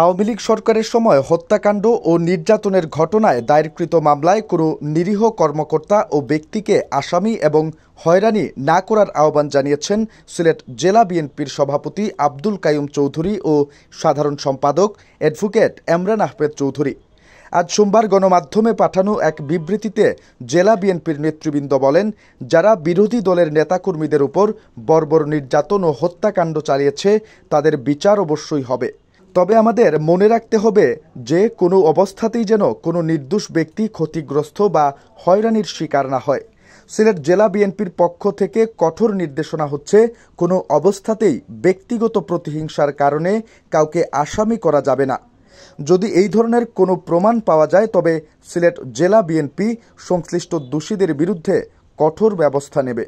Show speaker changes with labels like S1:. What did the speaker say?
S1: আওয়ামী লীগ সরকারের সময় হত্যাকাণ্ড ও নির্যাতনের ঘটনায় দায়েরকৃত মামলায় কোনো নিরীহ কর্মকর্তা ও ব্যক্তিকে আসামি এবং হয়রানি না করার আহ্বান জানিয়েছেন সিলেট জেলা বিএনপির সভাপতি আব্দুল কাইম চৌধুরী ও সাধারণ সম্পাদক অ্যাডভোকেট এমরান আহমেদ চৌধুরী আজ সোমবার গণমাধ্যমে পাঠানো এক বিবৃতিতে জেলা বিএনপির নেতৃবৃন্দ বলেন যারা বিরোধী দলের নেতাকর্মীদের উপর বর্বর নির্যাতন ও হত্যাকাণ্ড চালিয়েছে তাদের বিচার অবশ্যই হবে তবে আমাদের মনে রাখতে হবে যে কোনো অবস্থাতেই যেন কোনো নির্দোষ ব্যক্তি ক্ষতিগ্রস্ত বা হয়রানির শিকার না হয় সিলেট জেলা বিএনপির পক্ষ থেকে কঠোর নির্দেশনা হচ্ছে কোনো অবস্থাতেই ব্যক্তিগত প্রতিহিংসার কারণে কাউকে আসামি করা যাবে না যদি এই ধরনের কোনো প্রমাণ পাওয়া যায় তবে সিলেট জেলা বিএনপি সংশ্লিষ্ট দোষীদের বিরুদ্ধে কঠোর ব্যবস্থা নেবে